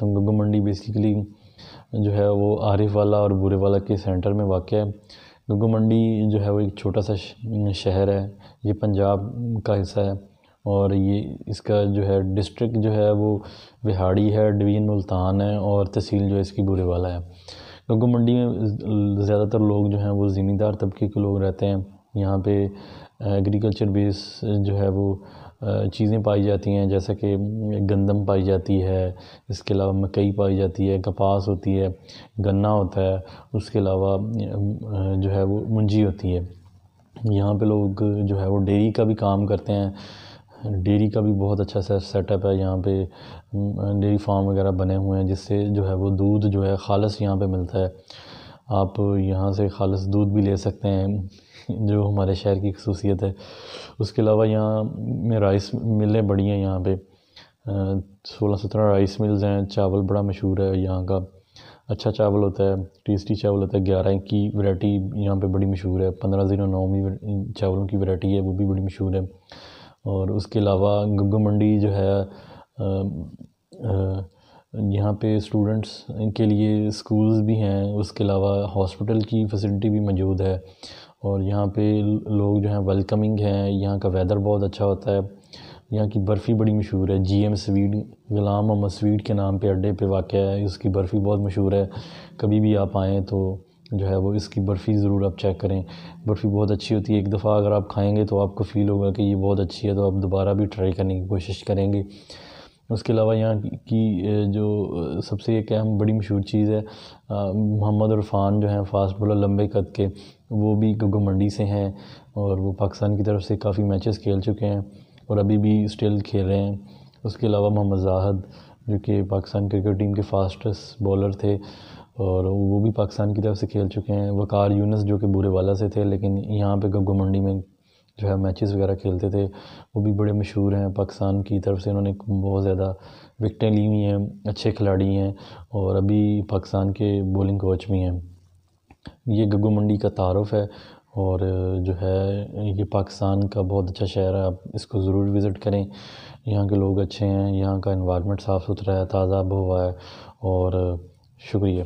تو ہم منڈی بیسیکلی جو ہے وہ عارف والا اور بورے والا کے سینٹر میں واقع ہے گگو منڈی جو ہے وہ ایک چھوٹا سا شہر ہے یہ پنجاب کا حصہ ہے اور یہ اس کا جو ہے ڈسٹرک جو ہے وہ وہاڑی ہے ڈوین ملتان ہے اور تحصیل جو ہے اس کی بورے والا ہے گگو منڈی میں زیادہ تر لوگ جو ہیں وہ زمیندار دار طبقے کے لوگ رہتے ہیں یہاں پہ بیس uh, جو ہے وہ uh, چیزیں پائی جاتی ہیں جیسا کہ گندم پائی جاتی ہے اس کے علاوہ مکئی پائی جاتی ہے کپاس ہوتی ہے گنا ہوتا ہے اس کے علاوہ uh, جو ہے وہ منجی ہوتی ہے یہاں پہ لوگ جو ہے وہ ڈیری کا بھی کام کرتے ہیں ڈیری کا بھی بہت اچھا سیٹ اپ ہے یہاں پہ ڈیری فارم وغیرہ بنے ہوئے ہیں جس سے جو ہے وہ دودھ جو ہے خالص یہاں پہ ملتا ہے آپ یہاں سے خالص دودھ بھی لے سکتے ہیں جو ہمارے شہر کی خصوصیت ہے اس کے علاوہ یہاں میں رائس ملیں بڑی ہیں یہاں پہ سولہ سترہ رائس ملز ہیں چاول بڑا مشہور ہے یہاں کا اچھا چاول ہوتا ہے ٹیسٹی چاول ہوتا ہے گیارہ کی ورائٹی یہاں پہ بڑی مشہور ہے پندرہ نو میں چاولوں کی ورائٹی ہے وہ بھی بڑی مشہور ہے اور اس کے علاوہ گگو منڈی جو ہے یہاں پہ اسٹوڈنٹس کے لیے اسکولز بھی ہیں اس کے علاوہ ہاسپٹل کی فیسلٹی بھی موجود ہے اور یہاں پہ لوگ جو ہیں ویلکمنگ ہیں یہاں کا ویدر بہت اچھا ہوتا ہے یہاں کی برفی بڑی مشہور ہے جی ایم سویٹ غلام محمد سویٹ کے نام پہ اڈے پہ واقع ہے اس کی برفی بہت مشہور ہے کبھی بھی آپ آئیں تو جو ہے وہ اس کی برفی ضرور آپ چیک کریں برفی بہت اچھی ہوتی ہے ایک دفعہ اگر آپ کھائیں گے تو آپ کو فیل ہوگا کہ یہ بہت اچھی ہے تو آپ دوبارہ بھی ٹرائی کرنے کی کوشش کریں گے اس کے علاوہ یہاں کی جو سب سے ایک اہم بڑی مشہور چیز ہے محمد عرفان جو ہیں فاسٹ بولر لمبے قد کے وہ بھی گگو منڈی سے ہیں اور وہ پاکستان کی طرف سے کافی میچز کھیل چکے ہیں اور ابھی بھی اسٹیل کھیل رہے ہیں اس کے علاوہ محمد زاہد جو کہ پاکستان کرکٹ ٹیم کے فاسٹس بولر تھے اور وہ بھی پاکستان کی طرف سے کھیل چکے ہیں وقار یونس جو کہ بورے والا سے تھے لیکن یہاں پہ گگو منڈی میں جو ہے میچز وغیرہ کھیلتے تھے وہ بھی بڑے مشہور ہیں پاکستان کی طرف سے انہوں نے بہت زیادہ وکٹیں لی ہوئی ہیں اچھے کھلاڑی ہیں اور ابھی پاکستان کے بولنگ کوچ بھی ہیں یہ گگو منڈی کا تعارف ہے اور جو ہے یہ پاکستان کا بہت اچھا شہر ہے آپ اس کو ضرور وزٹ کریں یہاں کے لوگ اچھے ہیں یہاں کا انوائرمنٹ صاف ستھرا ہے تازہ آب ہوا ہے اور شکریہ